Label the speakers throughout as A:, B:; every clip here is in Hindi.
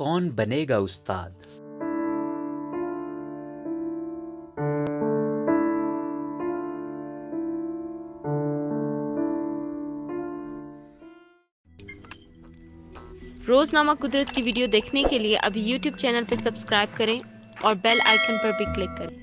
A: कौन बनेगा उस्ताद रोजनामा कुदरत की वीडियो देखने के लिए अभी यूट्यूब चैनल पर सब्सक्राइब करें और बेल आइकन पर भी क्लिक करें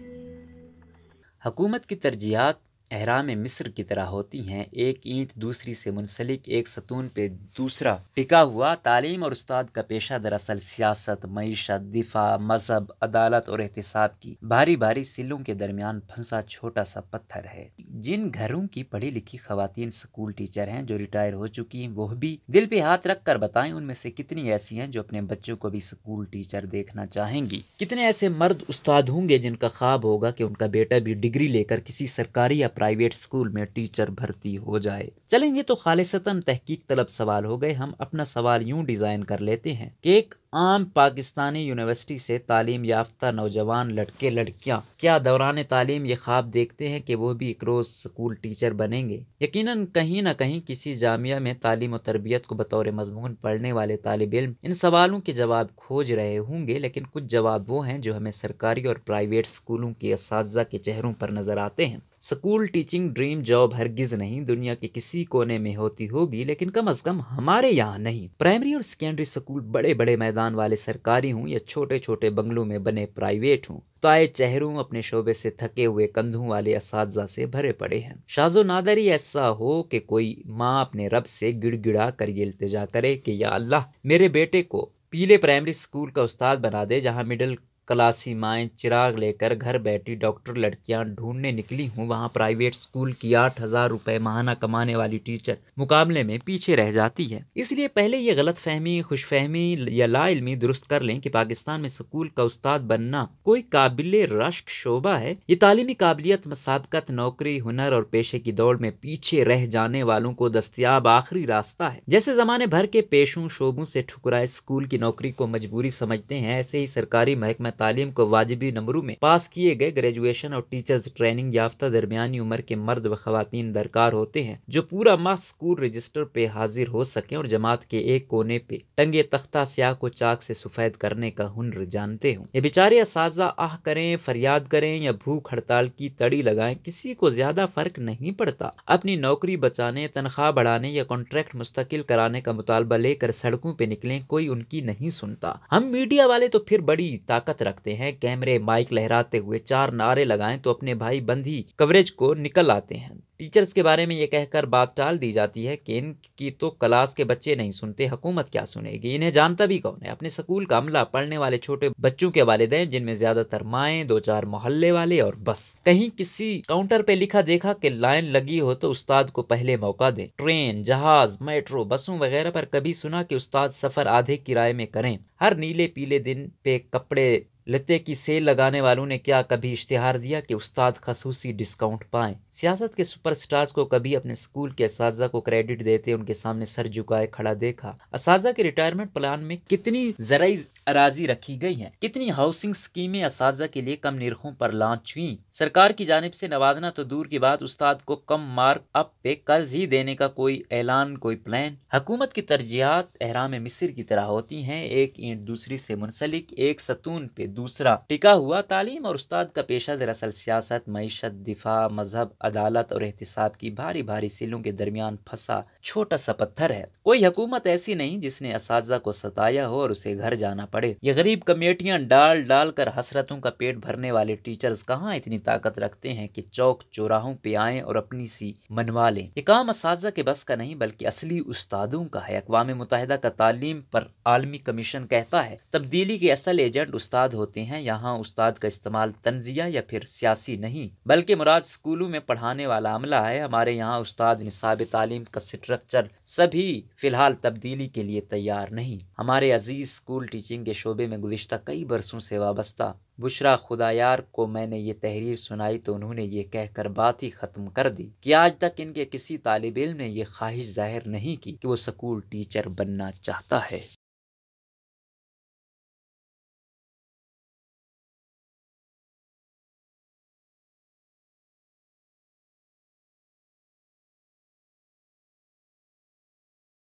A: हुकूमत की तरजीहत अहराम मिस्र की तरह होती हैं एक ईंट दूसरी से मुंसलिक एक सतून पे दूसरा टिका हुआ तालीम और उस्ताद का पेशा दरअसल सियासत मीशत दिफा मजहब अदालत और एहतसाब की भारी भारी सिलों के दरमियान फंसा छोटा सा पत्थर है जिन घरों की पढ़ी लिखी खातन स्कूल टीचर हैं जो रिटायर हो चुकी हैं वह भी दिल पे हाथ रख कर बताएं उनमें से कितनी ऐसी हैं जो अपने बच्चों को भी स्कूल टीचर देखना चाहेंगी कितने ऐसे मर्द उस्ताद होंगे जिनका ख्वाब होगा कि उनका बेटा भी डिग्री लेकर किसी सरकारी प्राइवेट स्कूल में टीचर भर्ती हो जाए चलें ये तो खालिशतन तहकीक तलब सवाल हो गए हम अपना सवाल यूं डिज़ाइन कर लेते हैं कि एक आम पाकिस्तानी यूनिवर्सिटी से तालीम याफ्ता नौजवान लड़के लड़कियां क्या दौरान तालीम ये ख्वाब देखते हैं कि वो भी एक रोज़ स्कूल टीचर बनेंगे यकीन कहीं ना कहीं किसी जामिया में तालीम और तरबियत को बतौर मजमून पढ़ने वाले तालब इम इन सवालों के जवाब खोज रहे होंगे लेकिन कुछ जवाब वो हैं जो हमें सरकारी और प्राइवेट स्कूलों के इस के चेहरों पर नज़र आते हैं स्कूल टीचिंग ड्रीम जॉब हरगिज नहीं दुनिया के किसी कोने में होती होगी लेकिन कम अज कम हमारे यहाँ नहीं प्राइमरी और सेकेंडरी स्कूल बड़े बड़े मैदान वाले सरकारी हूँ या छोटे छोटे बंगलों में बने प्राइवेट हूँ तो आए चेहरों अपने शोबे से थके हुए कंधों वाले इस से भरे पड़े हैं शाजो नादरी ऐसा हो कि कोई माँ अपने रब से गिड़गिड़ा कर ये इल्तजा करे कि या अल्लाह मेरे बेटे को पीले प्राइमरी स्कूल का उस्ताद बना दे जहाँ मिडिल क्लासी माएँ चिराग लेकर घर बैठी डॉक्टर लड़कियां ढूंढने निकली हूँ वहाँ प्राइवेट स्कूल की आठ हजार रुपये महाना कमाने वाली टीचर मुकाबले में पीछे रह जाती है इसलिए पहले ये गलत फहमी खुश फहमी या लाइलमी दुरुस्त कर लें कि पाकिस्तान में स्कूल का उस्ताद बनना कोई काबिल रश्क शोबा है ये तालीमी काबिलियत मसाबकत नौकरी हुनर और पेशे की दौड़ में पीछे रह जाने वालों को दस्तियाब आखिरी रास्ता है जैसे जमाने भर के पेशों शोबों से ठुकराए स्कूल की नौकरी को मजबूरी समझते हैं ऐसे ही सरकारी महकमा तालीम को वाजबी नंबरों में पास किए गए ग्रेजुएशन और टीचर्स ट्रेनिंग याफ्ता दरमियानी उम्र के मर्द व खातन दरकार होते हैं जो पूरा माह स्कूल रजिस्टर पे हाजिर हो सकें और जमात के एक कोने पे टंगे तख्ता स्याह को चाक से सफेद करने का हुनर जानते हों ये बेचारे इस आह करें फरियाद करें या भूख हड़ताल की तड़ी लगाएं किसी को ज्यादा फर्क नहीं पड़ता अपनी नौकरी बचाने तनख्वाह बढ़ाने या कॉन्ट्रैक्ट मुस्तकिल कराने का मुतालबा लेकर सड़कों पे निकले कोई उनकी नहीं सुनता हम मीडिया वाले तो फिर बड़ी ताकत रखते हैं कैमरे माइक लहराते हुए चार नारे लगाएं तो अपने भाई बंधी कवरेज को निकल आते हैं टीचर्स के बारे में ये कहकर बात टाल दी जाती है कि इनकी तो क्लास के बच्चे नहीं सुनते हुकूमत क्या सुनेगी इन्हें जानता भी कौन है अपने स्कूल का अमला पढ़ने वाले छोटे बच्चों के वाले जिनमें ज्यादातर माए दो चार मोहल्ले वाले और बस कहीं किसी काउंटर पे लिखा देखा कि लाइन लगी हो तो उस्ताद को पहले मौका दे ट्रेन जहाज मेट्रो बसों वगैरह पर कभी सुना कि उस्ताद सफर आधे किराए में करें हर नीले पीले दिन पे कपड़े लते की सेल लगाने वालों ने क्या कभी इश्तहार दिया कि उस्ताद खसूसी डिस्काउंट पाएं सियासत के सुपरस्टार्स को कभी अपने स्कूल के इस को क्रेडिट देते उनके सामने सर झुकाए खड़ा देखा इस के रिटायरमेंट प्लान में कितनी जराई अराजी रखी गई है कितनी हाउसिंग स्कीमें इस के लिए कम निरखों पर लॉन्च हुई सरकार की जानब ऐसी नवाजना तो दूर की बात उस्ताद को कम मार्क अप पे कर्ज ही देने का कोई ऐलान कोई प्लान हुकूमत की तरजीहत एहराम मिसिर की तरह होती है एक ईंट दूसरी से मुंसलिक एक सतून पे दूसरा टिका हुआ तालीम और उस्ताद का पेशा दरअसल सियासत मीशत दिफा मजहब अदालत और एहतसाब की भारी भारी सिलों के दरमियान फंसा छोटा सा पत्थर है कोई हकूमत ऐसी नहीं जिसने इस को सताया हो और उसे घर जाना पड़े ये गरीब कमेटियाँ डाल डाल कर हसरतों का पेट भरने वाले टीचर्स कहाँ इतनी ताकत रखते हैं कि चौक चौराहों पे आए और अपनी सी मनवा लें ये काम इस के बस का नहीं बल्कि असली उस्तादों का है अकवा मुतहदा का तालीम पर आलमी कमीशन कहता है तब्दीली के असल एजेंट उस्ताद हो होते हैं यहाँ उस्ताद का इस्तेमाल तंजिया या फिर सियासी नहीं बल्कि मुराद स्कूलों में पढ़ाने वाला अमला है हमारे यहाँ उस्ताद निसाब तालीम का स्ट्रक्चर सभी फिलहाल तब्दीली के लिए तैयार नहीं हमारे अजीज स्कूल टीचिंग के शोबे में गुजशत कई बरसों से वाबस्ता बुशरा खुदायार को मैंने ये तहरीर सुनाई तो उन्होंने ये कहकर बात ही ख़त्म कर दी कि आज तक इनके किसी तालब इम ने यह ख्वाहिश जाहिर नहीं की कि वो स्कूल टीचर बनना चाहता है